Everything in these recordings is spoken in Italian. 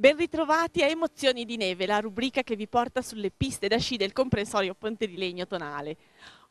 Ben ritrovati a Emozioni di Neve, la rubrica che vi porta sulle piste da sci del comprensorio Ponte di Legno Tonale.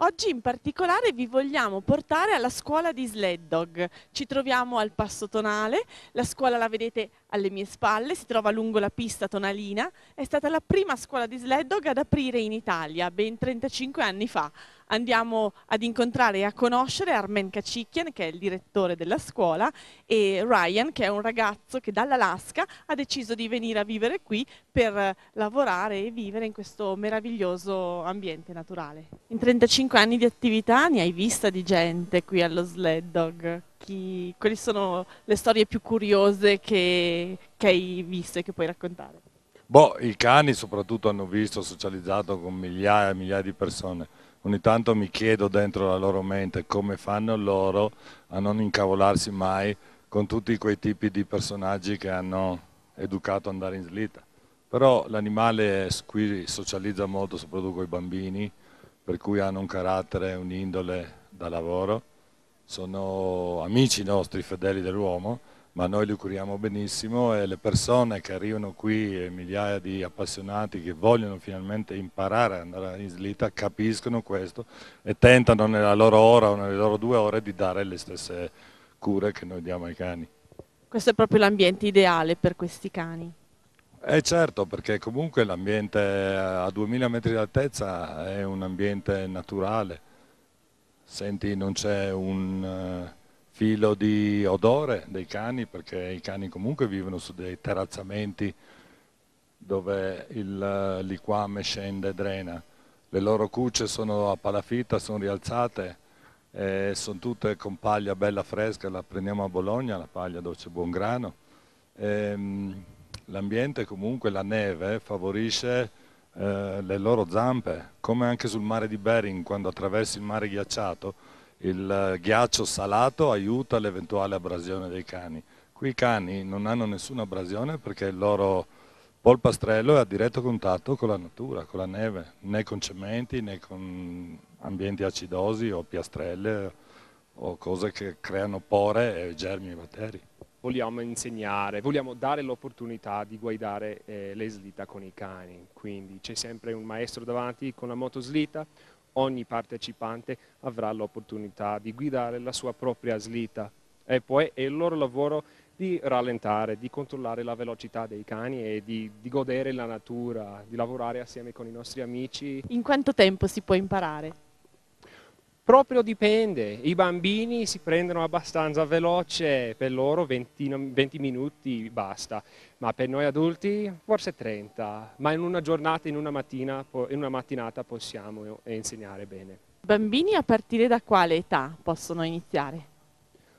Oggi in particolare vi vogliamo portare alla scuola di Sled Dog. Ci troviamo al Passo Tonale, la scuola la vedete alle mie spalle, si trova lungo la pista tonalina. È stata la prima scuola di Sled Dog ad aprire in Italia, ben 35 anni fa andiamo ad incontrare e a conoscere Armen Kacikian, che è il direttore della scuola, e Ryan, che è un ragazzo che dall'Alaska ha deciso di venire a vivere qui per lavorare e vivere in questo meraviglioso ambiente naturale. In 35 anni di attività ne hai vista di gente qui allo Sled Dog? Chi, quali sono le storie più curiose che, che hai visto e che puoi raccontare? Boh, i cani soprattutto hanno visto, socializzato con migliaia e migliaia di persone ogni tanto mi chiedo dentro la loro mente come fanno loro a non incavolarsi mai con tutti quei tipi di personaggi che hanno educato ad andare in slitta. Però l'animale qui socializza molto, soprattutto con i bambini, per cui hanno un carattere, un'indole da lavoro, sono amici nostri, fedeli dell'uomo ma noi li curiamo benissimo e le persone che arrivano qui, migliaia di appassionati che vogliono finalmente imparare ad andare in slitta, capiscono questo e tentano nella loro ora o nelle loro due ore di dare le stesse cure che noi diamo ai cani. Questo è proprio l'ambiente ideale per questi cani? Eh certo, perché comunque l'ambiente eh, a 2000 metri di altezza è un ambiente naturale. Senti, non c'è un eh, filo di odore dei cani, perché i cani comunque vivono su dei terrazzamenti dove il eh, liquame scende e drena. Le loro cucce sono a palafitta, sono rialzate, eh, sono tutte con paglia bella fresca, la prendiamo a Bologna, la paglia dolce buon grano. Ehm, l'ambiente comunque, la neve, favorisce eh, le loro zampe, come anche sul mare di Bering, quando attraversi il mare ghiacciato, il ghiaccio salato aiuta l'eventuale abrasione dei cani. Qui i cani non hanno nessuna abrasione perché il loro polpastrello è a diretto contatto con la natura, con la neve, né con cementi né con ambienti acidosi o piastrelle o cose che creano pore, germi e batteri. Vogliamo insegnare, vogliamo dare l'opportunità di guidare eh, le slita con i cani, quindi c'è sempre un maestro davanti con la motoslita, ogni partecipante avrà l'opportunità di guidare la sua propria slitta e poi è il loro lavoro di rallentare, di controllare la velocità dei cani e di, di godere la natura, di lavorare assieme con i nostri amici. In quanto tempo si può imparare? Proprio dipende, i bambini si prendono abbastanza veloce, per loro 20, 20, minuti basta, ma per noi adulti forse 30, ma in una giornata, in una, mattina, in una mattinata possiamo insegnare bene. Bambini a partire da quale età possono iniziare?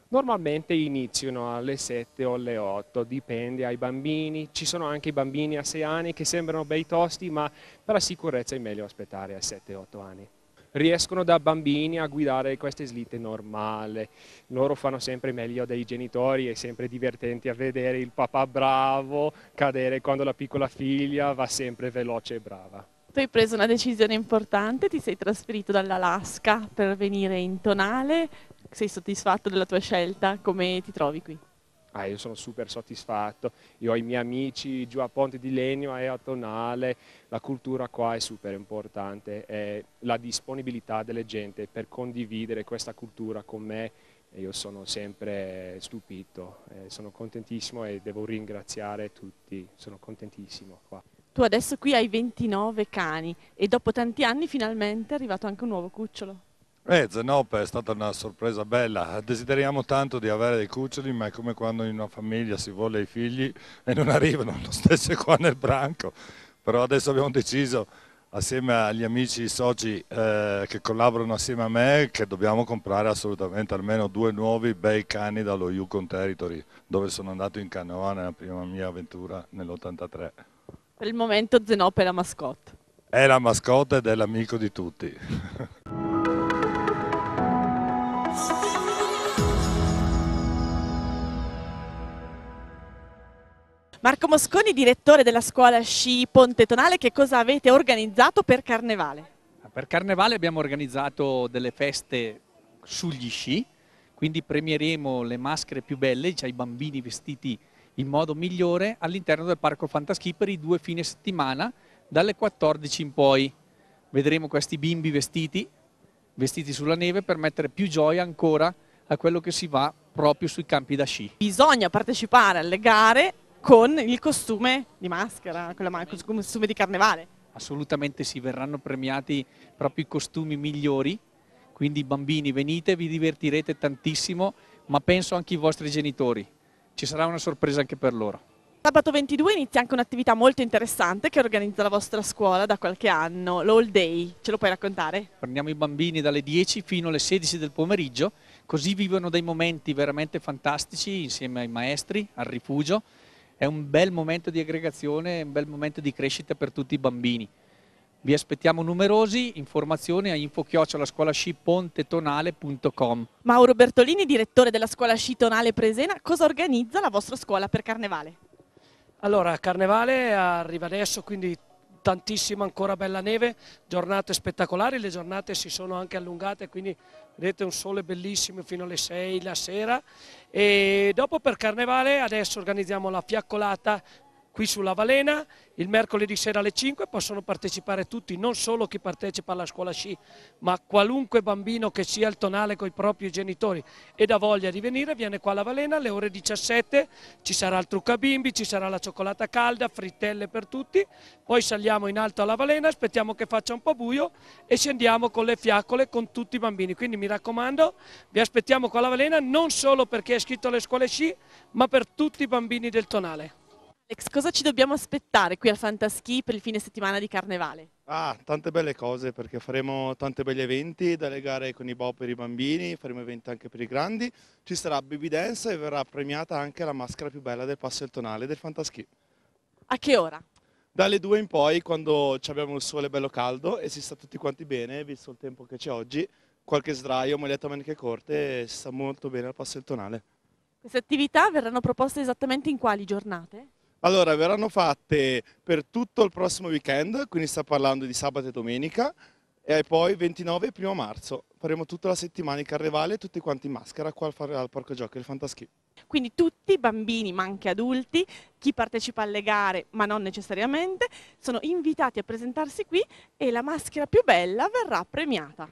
Normalmente iniziano alle 7 o alle 8, dipende ai bambini, ci sono anche i bambini a 6 anni che sembrano bei tosti, ma per la sicurezza è meglio aspettare a 7-8 anni riescono da bambini a guidare queste slitte normale. Loro fanno sempre meglio dei genitori, è sempre divertente a vedere il papà bravo cadere quando la piccola figlia va sempre veloce e brava. Tu hai preso una decisione importante, ti sei trasferito dall'Alaska per venire in Tonale, sei soddisfatto della tua scelta, come ti trovi qui? Ah, io sono super soddisfatto, io ho i miei amici giù a Ponte di Legno e a Tonale, la cultura qua è super importante e la disponibilità delle gente per condividere questa cultura con me, io sono sempre stupito, eh, sono contentissimo e devo ringraziare tutti, sono contentissimo qua. Tu adesso qui hai 29 cani e dopo tanti anni finalmente è arrivato anche un nuovo cucciolo. Eh, Zenop è stata una sorpresa bella, desideriamo tanto di avere dei cuccioli ma è come quando in una famiglia si vuole i figli e non arrivano, lo stesso qua nel branco, però adesso abbiamo deciso assieme agli amici soci eh, che collaborano assieme a me che dobbiamo comprare assolutamente almeno due nuovi bei cani dallo Yukon Territory dove sono andato in canoa nella prima mia avventura nell'83. Per il momento Zenope è la mascotte. È la mascotte ed è l'amico di tutti. Marco Mosconi, direttore della scuola sci Ponte Tonale, che cosa avete organizzato per Carnevale? Per Carnevale abbiamo organizzato delle feste sugli sci, quindi premieremo le maschere più belle, cioè i bambini vestiti in modo migliore all'interno del parco Fantaschi per i due fine settimana dalle 14 in poi. Vedremo questi bimbi vestiti, vestiti sulla neve per mettere più gioia ancora a quello che si va proprio sui campi da sci. Bisogna partecipare alle gare con il costume di maschera, con il costume di carnevale. Assolutamente sì, verranno premiati proprio i costumi migliori, quindi bambini venite, vi divertirete tantissimo, ma penso anche i vostri genitori, ci sarà una sorpresa anche per loro. Sabato 22 inizia anche un'attività molto interessante che organizza la vostra scuola da qualche anno, l'All Day, ce lo puoi raccontare? Prendiamo i bambini dalle 10 fino alle 16 del pomeriggio, così vivono dei momenti veramente fantastici insieme ai maestri, al rifugio, è un bel momento di aggregazione, un bel momento di crescita per tutti i bambini. Vi aspettiamo numerosi, informazioni a info-scuolascipontetonale.com Mauro Bertolini, direttore della scuola sci Tonale Presena, cosa organizza la vostra scuola per Carnevale? Allora, Carnevale arriva adesso, quindi tantissima ancora bella neve, giornate spettacolari, le giornate si sono anche allungate, quindi vedete un sole bellissimo fino alle 6 la sera e dopo per Carnevale adesso organizziamo la fiaccolata qui sulla Valena, il mercoledì sera alle 5 possono partecipare tutti, non solo chi partecipa alla scuola sci, ma qualunque bambino che sia al tonale con i propri genitori ed ha voglia di venire, viene qua alla Valena alle ore 17, ci sarà il trucca bimbi, ci sarà la cioccolata calda, frittelle per tutti, poi saliamo in alto alla Valena, aspettiamo che faccia un po' buio e scendiamo con le fiaccole con tutti i bambini, quindi mi raccomando, vi aspettiamo qua alla Valena non solo per chi è iscritto alle scuole sci, ma per tutti i bambini del tonale. Alex, cosa ci dobbiamo aspettare qui al Fantaschi per il fine settimana di Carnevale? Ah, tante belle cose perché faremo tanti belli eventi, dalle gare con i Bob per i bambini, faremo eventi anche per i grandi, ci sarà Baby Dance e verrà premiata anche la maschera più bella del passo del tonale del Fantaschi. A che ora? Dalle due in poi, quando abbiamo il sole bello caldo e si sta tutti quanti bene, visto il tempo che c'è oggi, qualche sdraio, maglietta maniche corte, e si sta molto bene al passo del tonale. Queste attività verranno proposte esattamente in quali giornate? Allora, verranno fatte per tutto il prossimo weekend, quindi sta parlando di sabato e domenica, e poi 29 e 1 marzo. Faremo tutta la settimana in carnevale, tutti quanti in maschera, qua al, Parco Giochi il Fantaschi. Quindi tutti, bambini ma anche adulti, chi partecipa alle gare ma non necessariamente, sono invitati a presentarsi qui e la maschera più bella verrà premiata.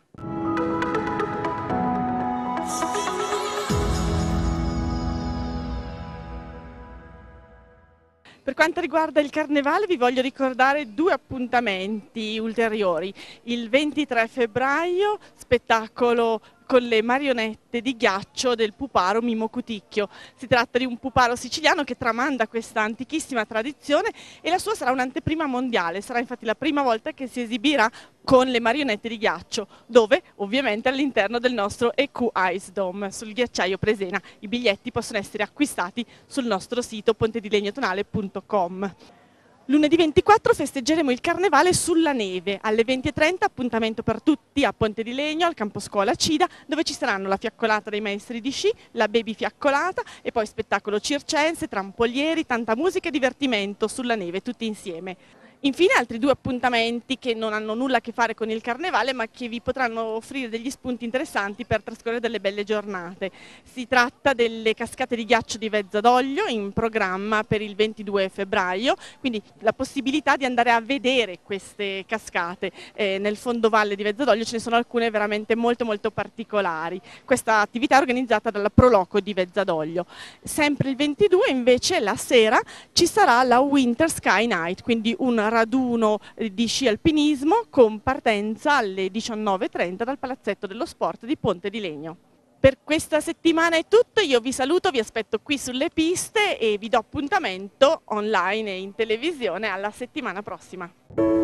Per quanto riguarda il carnevale vi voglio ricordare due appuntamenti ulteriori. Il 23 febbraio spettacolo con le marionette di ghiaccio del puparo Mimo Cuticchio. Si tratta di un puparo siciliano che tramanda questa antichissima tradizione e la sua sarà un'anteprima mondiale, sarà infatti la prima volta che si esibirà con le marionette di ghiaccio, dove ovviamente all'interno del nostro EQ Ice Dome, sul ghiacciaio Presena. I biglietti possono essere acquistati sul nostro sito pontedilegnotonale.com. Lunedì 24 festeggeremo il carnevale sulla neve, alle 20.30 appuntamento per tutti a Ponte di Legno, al campo scuola Cida, dove ci saranno la fiaccolata dei maestri di sci, la baby fiaccolata e poi spettacolo circense, trampolieri, tanta musica e divertimento sulla neve tutti insieme. Infine altri due appuntamenti che non hanno nulla a che fare con il carnevale ma che vi potranno offrire degli spunti interessanti per trascorrere delle belle giornate. Si tratta delle cascate di ghiaccio di Vezzadoglio in programma per il 22 febbraio, quindi la possibilità di andare a vedere queste cascate. Eh, nel fondovalle di Vezzadoglio ce ne sono alcune veramente molto molto particolari. Questa attività è organizzata dalla Proloco di Vezzadoglio. Sempre il 22 invece la sera ci sarà la Winter Sky Night, quindi un raduno eh, di sci alpinismo con partenza alle 19.30 dal Palazzetto dello Sport di Ponte di Legno. Per questa settimana è tutto, io vi saluto, vi aspetto qui sulle piste e vi do appuntamento online e in televisione alla settimana prossima.